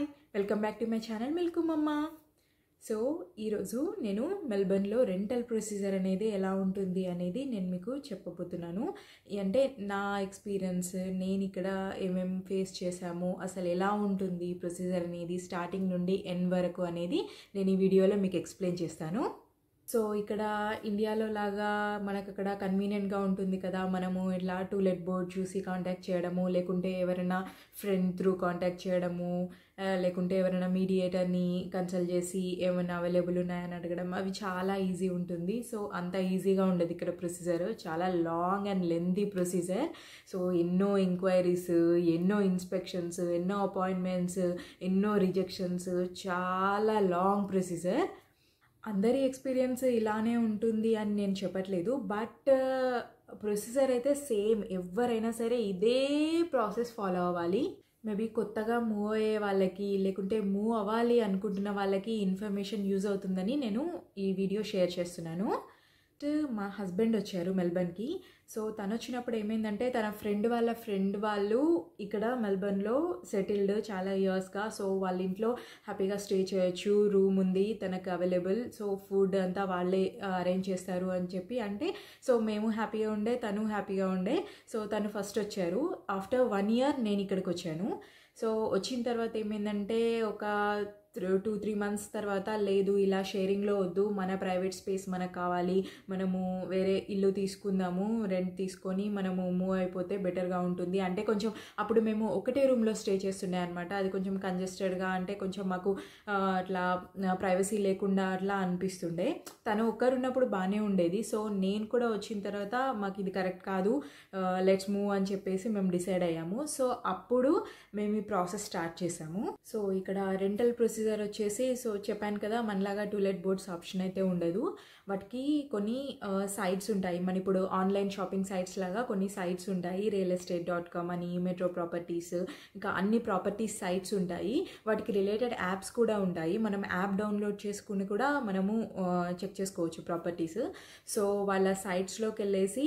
hi welcome back to my channel మిల్కు మమ్మ so ఈరోజు నేను మెల్బర్న్లో రెంటల్ ప్రొసీజర్ అనేది ఎలా ఉంటుంది అనేది నేను మీకు చెప్పబోతున్నాను అంటే నా ఎక్స్పీరియన్స్ నేను ఇక్కడ ఏమేం ఫేస్ చేశాము అసలు ఎలా ఉంటుంది ప్రొసీజర్ అనేది స్టార్టింగ్ నుండి ఎండ్ వరకు అనేది నేను ఈ వీడియోలో మీకు ఎక్స్ప్లెయిన్ చేస్తాను సో ఇక్కడ ఇండియాలో లాగా మనకు అక్కడ కన్వీనియంట్గా ఉంటుంది కదా మనము ఇట్లా టూలెట్ బోర్డ్ చూసి కాంటాక్ట్ చేయడము లేకుంటే ఎవరైనా ఫ్రెండ్ త్రూ కాంటాక్ట్ చేయడము లేకుంటే ఎవరైనా మీడియేటర్ని కన్సల్ట్ చేసి ఏమైనా అవైలబుల్ ఉన్నాయని అడగడం అవి చాలా ఈజీ ఉంటుంది సో అంత ఈజీగా ఉండదు ఇక్కడ ప్రొసీజర్ చాలా long and lengthy procedure so ఎన్నో ఎంక్వైరీస్ ఎన్నో ఇన్స్పెక్షన్స్ ఎన్నో అపాయింట్మెంట్స్ ఎన్నో రిజెక్షన్స్ చాలా లాంగ్ ప్రొసీజర్ అందరి ఎక్స్పీరియన్స్ ఇలానే ఉంటుంది అని నేను చెప్పట్లేదు బట్ ప్రొసీజర్ uh, అయితే సేమ్ ఎవరైనా సరే ఇదే ప్రాసెస్ ఫాలో అవ్వాలి మేబీ కొత్తగా మూవ్ అయ్యే వాళ్ళకి లేకుంటే మూవ్ అవ్వాలి అనుకుంటున్న వాళ్ళకి ఇన్ఫర్మేషన్ యూజ్ అవుతుందని నేను ఈ వీడియో షేర్ చేస్తున్నాను నెక్స్ట్ మా హస్బెండ్ వచ్చారు మెల్బర్న్కి సో తను వచ్చినప్పుడు ఏమైందంటే తన ఫ్రెండ్ వాళ్ళ ఫ్రెండ్ వాళ్ళు ఇక్కడ మెల్బర్న్లో సెటిల్డ్ చాలా ఇయర్స్గా సో వాళ్ళ ఇంట్లో హ్యాపీగా స్టే చేయొచ్చు రూమ్ ఉంది తనకు అవైలబుల్ సో ఫుడ్ అంతా వాళ్ళే అరేంజ్ చేస్తారు అని చెప్పి అంటే సో మేము హ్యాపీగా ఉండే తను హ్యాపీగా ఉండే సో తను ఫస్ట్ వచ్చారు ఆఫ్టర్ వన్ ఇయర్ నేను ఇక్కడికి వచ్చాను సో వచ్చిన తర్వాత ఏమైందంటే ఒక టూ త్రీ మంత్స్ తర్వాత లేదు ఇలా షేరింగ్లో వద్దు మన ప్రైవేట్ స్పేస్ మనకు కావాలి మనము వేరే ఇల్లు తీసుకుందాము రెంట్ తీసుకొని మనము మూవ్ అయిపోతే బెటర్గా ఉంటుంది అంటే కొంచెం అప్పుడు మేము ఒకటే రూమ్లో స్టే చేస్తుండే అనమాట అది కొంచెం కంజెస్టెడ్గా అంటే కొంచెం మాకు అట్లా ప్రైవసీ లేకుండా అట్లా అనిపిస్తుండే తను ఒక్కరున్నప్పుడు బాగానే ఉండేది సో నేను కూడా వచ్చిన తర్వాత మాకు ఇది కరెక్ట్ కాదు లెట్స్ మూవ్ అని చెప్పేసి మేము డిసైడ్ అయ్యాము సో అప్పుడు మేము ఈ ప్రాసెస్ స్టార్ట్ చేసాము సో ఇక్కడ రెంటల్ ప్రొసీజర్ ప్రొసీజర్ వచ్చేసి సో చెప్పాను కదా మనలాగా టూలెట్ బోర్డ్స్ ఆప్షన్ అయితే ఉండదు వాటికి కొన్ని సైట్స్ ఉంటాయి మన ఇప్పుడు ఆన్లైన్ షాపింగ్ సైట్స్ లాగా కొన్ని సైట్స్ ఉంటాయి రియల్ ఎస్టేట్ డాట్ కామ్ అని మెట్రో ప్రాపర్టీస్ ఇంకా అన్ని ప్రాపర్టీస్ సైట్స్ ఉంటాయి వాటికి రిలేటెడ్ యాప్స్ కూడా ఉంటాయి మనం యాప్ డౌన్లోడ్ చేసుకుని కూడా మనము చెక్ చేసుకోవచ్చు ప్రాపర్టీస్ సో వాళ్ళ సైట్స్లోకి వెళ్ళేసి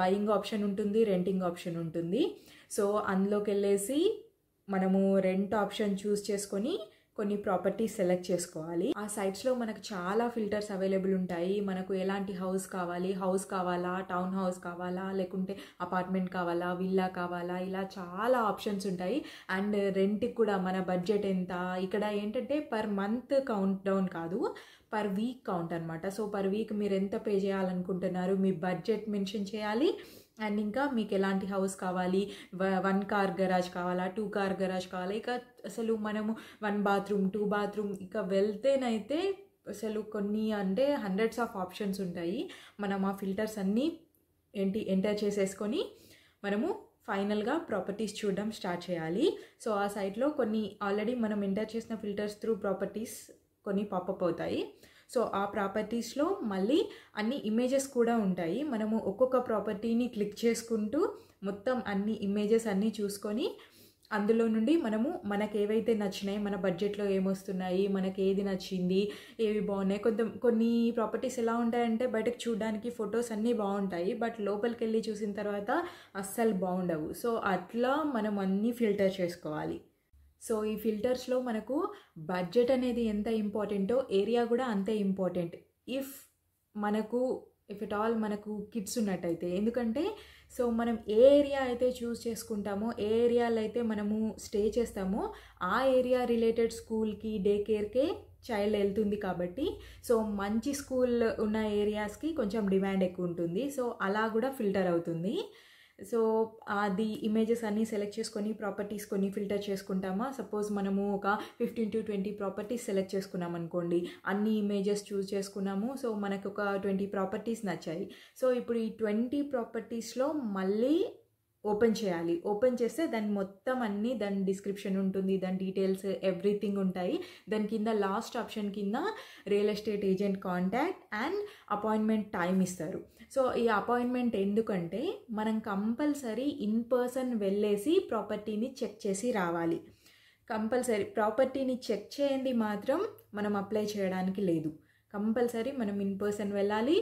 బయింగ్ ఆప్షన్ ఉంటుంది రెంటింగ్ ఆప్షన్ ఉంటుంది సో అందులోకి వెళ్ళేసి మనము రెంట్ ఆప్షన్ చూస్ చేసుకొని కొన్ని ప్రాపర్టీస్ సెలెక్ట్ చేసుకోవాలి ఆ సైట్స్లో మనకు చాలా ఫిల్టర్స్ అవైలబుల్ ఉంటాయి మనకు ఎలాంటి హౌస్ కావాలి హౌస్ కావాలా టౌన్ హౌస్ కావాలా లేకుంటే అపార్ట్మెంట్ కావాలా విల్లా కావాలా ఇలా చాలా ఆప్షన్స్ ఉంటాయి అండ్ రెంట్కి కూడా మన బడ్జెట్ ఎంత ఇక్కడ ఏంటంటే పర్ మంత్ కౌంట్ డౌన్ కాదు పర్ వీక్ కౌంట్ అనమాట సో పర్ వీక్ మీరు ఎంత పే చేయాలనుకుంటున్నారు మీ బడ్జెట్ మెన్షన్ చేయాలి అండ్ ఇంకా మీకు ఎలాంటి హౌస్ కావాలి వన్ కార్ గరాజ్ కావాలా టూ కార్ గరాజ్ కావాలా ఇక అసలు మనము వన్ బాత్రూమ్ టూ బాత్రూమ్ ఇక వెళ్తేనైతే అసలు కొన్ని అంటే హండ్రెడ్స్ ఆఫ్ ఆప్షన్స్ ఉంటాయి మనం ఆ ఫిల్టర్స్ అన్నీ ఏంటి ఎంటర్ చేసేసుకొని మనము ఫైనల్గా ప్రాపర్టీస్ చూడడం స్టార్ట్ చేయాలి సో ఆ సైట్లో కొన్ని ఆల్రెడీ మనం ఎంటర్ చేసిన ఫిల్టర్స్ త్రూ ప్రాపర్టీస్ కొన్ని పాపప్ అవుతాయి సో ఆ ప్రాపర్టీస్లో మళ్ళీ అన్ని ఇమేజెస్ కూడా ఉంటాయి మనము ఒక్కొక్క ప్రాపర్టీని క్లిక్ చేసుకుంటూ మొత్తం అన్ని ఇమేజెస్ అన్నీ చూసుకొని అందులో నుండి మనము మనకు ఏవైతే నచ్చినాయి మన బడ్జెట్లో ఏమొస్తున్నాయి మనకి ఏది నచ్చింది ఏవి బాగున్నాయి కొంత కొన్ని ప్రాపర్టీస్ ఎలా ఉంటాయంటే బయటకు చూడడానికి ఫొటోస్ అన్నీ బాగుంటాయి బట్ లోపలికి వెళ్ళి చూసిన తర్వాత అస్సలు బాగుండవు సో అట్లా మనం అన్నీ ఫిల్టర్ చేసుకోవాలి సో ఈ ఫిల్టర్స్లో మనకు బడ్జెట్ అనేది ఎంత ఇంపార్టెంటో ఏరియా కూడా అంతే ఇంపార్టెంట్ ఇఫ్ మనకు ఇఫ్ ఇట్ ఆల్ మనకు కిడ్స్ ఉన్నట్టయితే ఎందుకంటే సో మనం ఏ ఏరియా అయితే చూస్ చేసుకుంటామో ఏ ఏరియాలో అయితే మనము స్టే చేస్తామో ఆ ఏరియా రిలేటెడ్ స్కూల్కి డే కేర్కే చైల్డ్ వెళ్తుంది కాబట్టి సో మంచి స్కూల్ ఉన్న ఏరియాస్కి కొంచెం డిమాండ్ ఎక్కువ ఉంటుంది సో అలా కూడా ఫిల్టర్ అవుతుంది సో అది ఇమేజెస్ అన్నీ సెలెక్ట్ చేసుకొని ప్రాపర్టీస్ కొన్ని ఫిల్టర్ చేసుకుంటామా సపోజ్ మనము ఒక fifteen to twenty properties select చేసుకున్నాం అనుకోండి అన్ని ఇమేజెస్ చూస్ చేసుకున్నాము సో మనకు ఒక ట్వంటీ ప్రాపర్టీస్ నచ్చాయి సో ఇప్పుడు ఈ ట్వంటీ ప్రాపర్టీస్లో మళ్ళీ ఓపెన్ చేయాలి ఓపెన్ చేస్తే దాని మొత్తం అన్ని దాని డిస్క్రిప్షన్ ఉంటుంది దాని డీటెయిల్స్ ఎవ్రీథింగ్ ఉంటాయి దాని కింద లాస్ట్ ఆప్షన్ కింద real estate agent contact and appointment time ఇస్తారు సో ఈ అపాయింట్మెంట్ ఎందుకంటే మనం కంపల్సరీ ఇన్ పర్సన్ వెళ్ళేసి ప్రాపర్టీని చెక్ చేసి రావాలి కంపల్సరీ ప్రాపర్టీని చెక్ చేయండి మాత్రం మనం అప్లై చేయడానికి లేదు కంపల్సరీ మనం ఇన్ పర్సన్ వెళ్ళాలి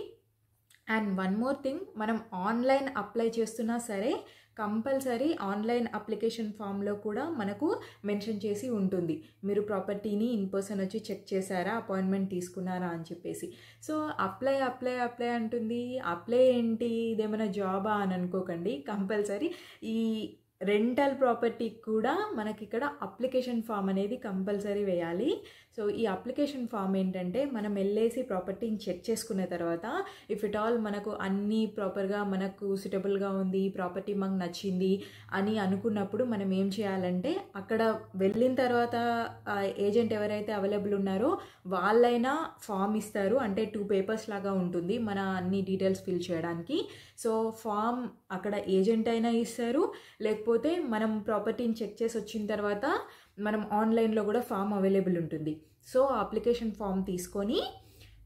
అండ్ వన్ మోర్ థింగ్ మనం ఆన్లైన్ అప్లై చేస్తున్నా సరే కంపల్సరీ ఆన్లైన్ అప్లికేషన్ ఫామ్లో కూడా మనకు మెన్షన్ చేసి ఉంటుంది మీరు ప్రాపర్టీని ఇన్ పర్సన్ వచ్చి చెక్ చేశారా అపాయింట్మెంట్ తీసుకున్నారా అని చెప్పేసి సో అప్లై అప్లై అప్లై అంటుంది అప్లై ఏంటి ఇదేమైనా జాబా అని అనుకోకండి కంపల్సరీ ఈ రెంటల్ ప్రాపర్టీకి కూడా మనకి ఇక్కడ అప్లికేషన్ ఫామ్ అనేది కంపల్సరీ వేయాలి సో ఈ అప్లికేషన్ ఫామ్ ఏంటంటే మనం వెళ్ళేసి ప్రాపర్టీని చెక్ చేసుకున్న తర్వాత ఇఫ్ ఇట్ ఆల్ మనకు అన్నీ ప్రాపర్గా మనకు సూటబుల్గా ఉంది ఈ ప్రాపర్టీ మాకు నచ్చింది అని అనుకున్నప్పుడు మనం ఏం చేయాలంటే అక్కడ వెళ్ళిన తర్వాత ఏజెంట్ ఎవరైతే అవైలబుల్ ఉన్నారో వాళ్ళైనా ఫామ్ ఇస్తారు అంటే టూ పేపర్స్ లాగా ఉంటుంది మన అన్ని డీటెయిల్స్ ఫిల్ చేయడానికి సో ఫామ్ అక్కడ ఏజెంట్ అయినా ఇస్తారు లేకపోతే లేకపోతే మనం ప్రాపర్టీని చెక్ చేసి వచ్చిన తర్వాత మనం ఆన్లైన్లో కూడా ఫామ్ అవైలబుల్ ఉంటుంది సో అప్లికేషన్ ఫామ్ తీసుకొని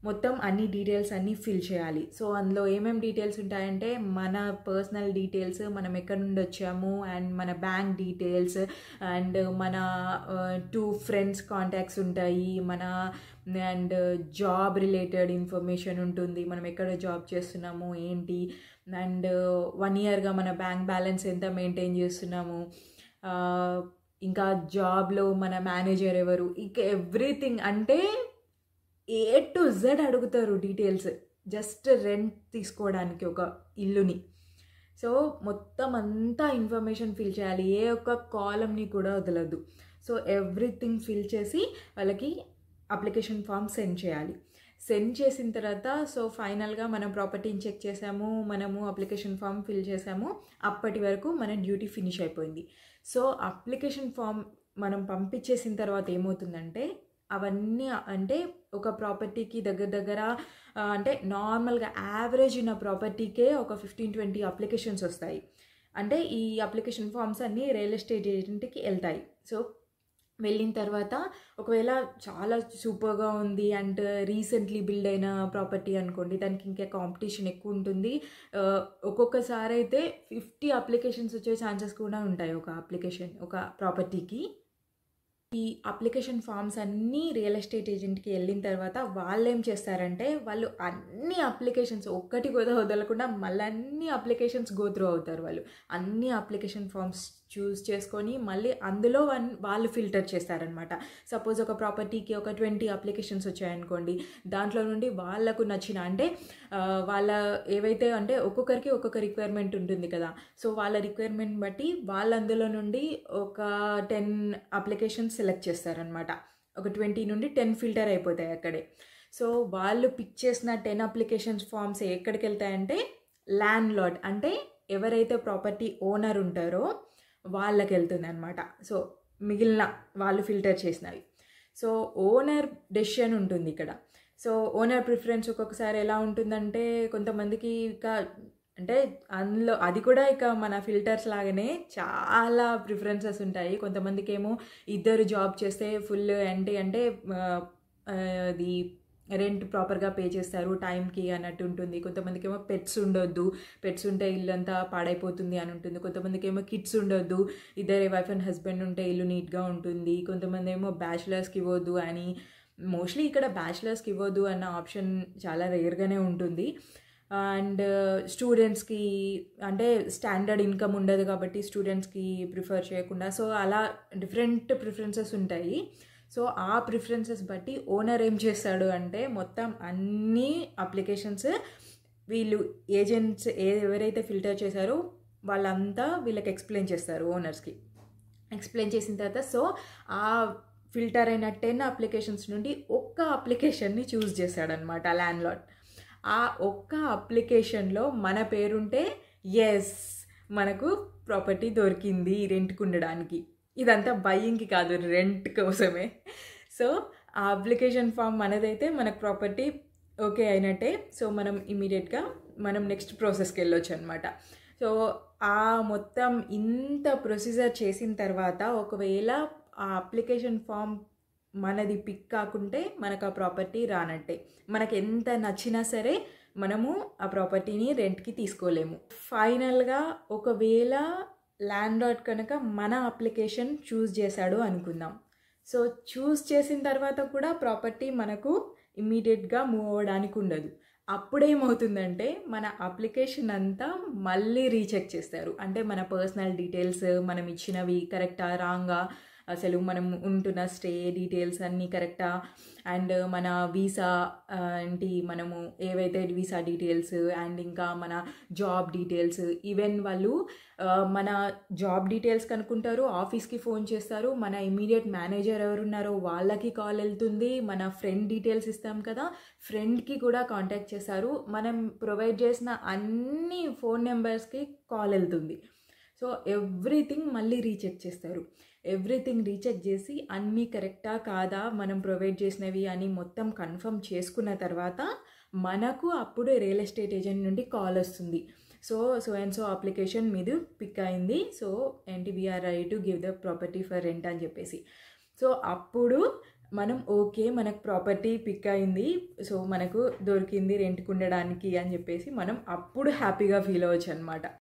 మొత్తం అన్ని డీటెయిల్స్ అన్నీ ఫిల్ చేయాలి సో అందులో ఏమేమి డీటెయిల్స్ ఉంటాయంటే మన పర్సనల్ డీటెయిల్స్ మనం ఎక్కడి నుండి వచ్చాము అండ్ మన బ్యాంక్ డీటెయిల్స్ అండ్ మన టూ ఫ్రెండ్స్ కాంటాక్ట్స్ ఉంటాయి మన అండ్ జాబ్ రిలేటెడ్ ఇన్ఫర్మేషన్ ఉంటుంది మనం ఎక్కడ జాబ్ చేస్తున్నాము ఏంటి అండ్ వన్ ఇయర్గా మన బ్యాంక్ బ్యాలెన్స్ ఎంత మెయింటైన్ చేస్తున్నాము uh, ఇంకా జాబ్లో మన మేనేజర్ ఎవరు ఇంకా ఎవ్రీథింగ్ అంటే ఏ టు జెడ్ అడుగుతారు డీటెయిల్స్ జస్ట్ రెంట్ తీసుకోవడానికి ఒక ఇల్లుని సో మొత్తం అంతా ఇన్ఫర్మేషన్ ఫిల్ చేయాలి ఏ ఒక్క కాలంని కూడా వదలదు సో ఎవ్రీథింగ్ ఫిల్ చేసి వాళ్ళకి అప్లికేషన్ ఫామ్ సెండ్ చేయాలి సెండ్ చేసిన తర్వాత సో ఫైనల్గా మనం ప్రాపర్టీని చెక్ చేసాము మనము అప్లికేషన్ ఫామ్ ఫిల్ చేసాము అప్పటి వరకు మన డ్యూటీ ఫినిష్ అయిపోయింది సో అప్లికేషన్ ఫామ్ మనం పంపించేసిన తర్వాత ఏమవుతుందంటే అవన్నీ అంటే ఒక ప్రాపర్టీకి దగ్గర దగ్గర అంటే నార్మల్గా యావరేజ్ ఉన్న ప్రాపర్టీకే ఒక ఫిఫ్టీన్ ట్వంటీ అప్లికేషన్స్ వస్తాయి అంటే ఈ అప్లికేషన్ ఫామ్స్ అన్నీ రియల్ ఎస్టేట్ ఏజెంట్కి వెళ్తాయి సో వెళ్ళిన తర్వాత ఒకవేళ చాలా సూపర్గా ఉంది అండ్ రీసెంట్లీ బిల్డ్ అయిన ప్రాపర్టీ అనుకోండి దానికి ఇంకా కాంపిటీషన్ ఎక్కువ ఉంటుంది ఒక్కొక్కసారి అయితే ఫిఫ్టీ అప్లికేషన్స్ వచ్చే ఛాన్సెస్ కూడా ఉంటాయి ఒక అప్లికేషన్ ఒక ప్రాపర్టీకి ఈ అప్లికేషన్ ఫామ్స్ అన్నీ రియల్ ఎస్టేట్ ఏజెంట్కి వెళ్ళిన తర్వాత వాళ్ళు ఏం చేస్తారంటే వాళ్ళు అన్ని అప్లికేషన్స్ ఒక్కటి కూడా వదలకుండా మళ్ళీ అన్ని అప్లికేషన్స్ గోత్రూ అవుతారు వాళ్ళు అన్ని అప్లికేషన్ ఫామ్స్ చూస్ చేసుకొని మళ్ళీ అందులో వన్ వాళ్ళు ఫిల్టర్ చేస్తారనమాట సపోజ్ ఒక ప్రాపర్టీకి ఒక ట్వంటీ అప్లికేషన్స్ వచ్చాయనుకోండి దాంట్లో నుండి వాళ్ళకు నచ్చిన అంటే వాళ్ళ ఏవైతే అంటే ఒక్కొక్కరికి ఒక్కొక్క రిక్వైర్మెంట్ ఉంటుంది కదా సో వాళ్ళ రిక్వైర్మెంట్ బట్టి వాళ్ళందులో నుండి ఒక టెన్ అప్లికేషన్స్ సెలెక్ట్ చేస్తారనమాట ఒక ట్వంటీ నుండి టెన్ ఫిల్టర్ అయిపోతాయి అక్కడే సో వాళ్ళు పిక్ చేసిన టెన్ అప్లికేషన్స్ ఫామ్స్ ఎక్కడికి వెళ్తాయంటే ల్యాండ్ లాడ్ అంటే ఎవరైతే ప్రాపర్టీ ఓనర్ ఉంటారో వాళ్ళకి వెళ్తుంది అనమాట సో మిగిలిన వాళ్ళు ఫిల్టర్ చేసినవి సో ఓనర్ డెసిషన్ ఉంటుంది ఇక్కడ సో ఓనర్ ప్రిఫరెన్స్ ఒక్కొక్కసారి ఎలా ఉంటుందంటే కొంతమందికి ఇక అంటే అందులో అది కూడా ఇక మన ఫిల్టర్స్ లాగానే చాలా ప్రిఫరెన్సెస్ ఉంటాయి కొంతమందికి ఏమో ఇద్దరు జాబ్ చేస్తే ఫుల్ ఏంటి అంటే అది రెంట్ ప్రాపర్గా పే చేస్తారు టైంకి అన్నట్టు ఉంటుంది కొంతమందికి ఏమో పెట్స్ ఉండొద్దు పెట్స్ ఉంటే ఇల్లు అంతా పాడైపోతుంది అని ఉంటుంది కొంతమందికి ఏమో కిడ్స్ ఉండొద్దు ఇద్దరే వైఫ్ అండ్ హస్బెండ్ ఉంటే ఇల్లు నీట్గా ఉంటుంది కొంతమంది ఏమో బ్యాచిలర్స్కి ఇవ్వద్దు అని మోస్ట్లీ ఇక్కడ బ్యాచిలర్స్కి ఇవ్వద్దు అన్న ఆప్షన్ చాలా రేర్గానే ఉంటుంది అండ్ స్టూడెంట్స్కి అంటే స్టాండర్డ్ ఇన్కమ్ ఉండదు కాబట్టి స్టూడెంట్స్కి ప్రిఫర్ చేయకుండా సో అలా డిఫరెంట్ ప్రిఫరెన్సెస్ ఉంటాయి సో ఆ ప్రిఫరెన్సెస్ బట్టి ఓనర్ ఏం చేస్తాడు అంటే మొత్తం అన్ని అప్లికేషన్స్ వీళ్ళు ఏజెంట్స్ ఎవరైతే ఫిల్టర్ చేశారో వాళ్ళంతా వీళ్ళకి ఎక్స్ప్లెయిన్ చేస్తారు ఓనర్స్కి ఎక్స్ప్లెయిన్ చేసిన తర్వాత సో ఆ ఫిల్టర్ అయిన టెన్ అప్లికేషన్స్ నుండి ఒక్క అప్లికేషన్ని చూస్ చేశాడనమాట ఆ ల్యాండ్లాడ్ ఆ ఒక్క అప్లికేషన్లో మన పేరుంటే ఎస్ మనకు ప్రాపర్టీ దొరికింది రెంట్కి ఉండడానికి ఇదంతా బయ్యింగ్కి కాదు రెంట్ కోసమే సో ఆ అప్లికేషన్ ఫామ్ మనదైతే మనకు ప్రాపర్టీ ఓకే అయినట్టే సో మనం ఇమీడియట్గా మనం నెక్స్ట్ ప్రాసెస్కి వెళ్ళొచ్చు అనమాట సో ఆ మొత్తం ఇంత ప్రొసీజర్ చేసిన తర్వాత ఒకవేళ ఆ అప్లికేషన్ ఫామ్ మనది పిక్ కాకుంటే మనకు ఆ ప్రాపర్టీ రానట్టే మనకు ఎంత నచ్చినా సరే మనము ఆ ప్రాపర్టీని రెంట్కి తీసుకోలేము ఫైనల్గా ఒకవేళ ల్యాండ్రాయిడ్ కనుక మన అప్లికేషన్ చూస్ చేశాడు అనుకుందాం సో చూస్ చేసిన తర్వాత కూడా ప్రాపర్టీ మనకు ఇమ్మీడియట్గా మూవ్ అవ్వడానికి ఉండదు అప్పుడేమవుతుందంటే మన అప్లికేషన్ అంతా మళ్ళీ రీచెక్ చేస్తారు అంటే మన పర్సనల్ డీటెయిల్స్ మనం ఇచ్చినవి కరెక్టా రాంగా అసలు మనం ఉంటున్న స్టే డీటెయిల్స్ అన్నీ కరెక్టా అండ్ మన వీసా ఏంటి మనము ఏవైతే వీసా డీటెయిల్స్ అండ్ ఇంకా మన జాబ్ డీటెయిల్స్ ఈవెన్ వాళ్ళు మన జాబ్ డీటెయిల్స్ కనుక్కుంటారు ఆఫీస్కి ఫోన్ చేస్తారు మన ఇమీడియట్ మేనేజర్ ఎవరున్నారో వాళ్ళకి కాల్ వెళ్తుంది మన ఫ్రెండ్ డీటెయిల్స్ ఇస్తాం కదా ఫ్రెండ్కి కూడా కాంటాక్ట్ చేస్తారు మనం ప్రొవైడ్ చేసిన అన్ని ఫోన్ నెంబర్స్కి కాల్ వెళ్తుంది సో ఎవ్రీథింగ్ మళ్ళీ రీచెక్ చేస్తారు ఎవ్రీథింగ్ రీచెక్ చేసి అన్నీ కరెక్టా కాదా మనం ప్రొవైడ్ చేసినవి అని మొత్తం కన్ఫర్మ్ చేసుకున్న తర్వాత మనకు అప్పుడు రియల్ ఎస్టేట్ ఏజెంట్ నుండి కాల్ వస్తుంది so so and so application మీది పిక్ అయింది సో ఏంటి we are ready to give the property for rent అని చెప్పేసి సో అప్పుడు మనం ఓకే మనకు ప్రాపర్టీ పిక్ అయింది సో మనకు దొరికింది రెంట్కి ఉండడానికి అని చెప్పేసి మనం అప్పుడు హ్యాపీగా ఫీల్ అవ్వచ్చు అనమాట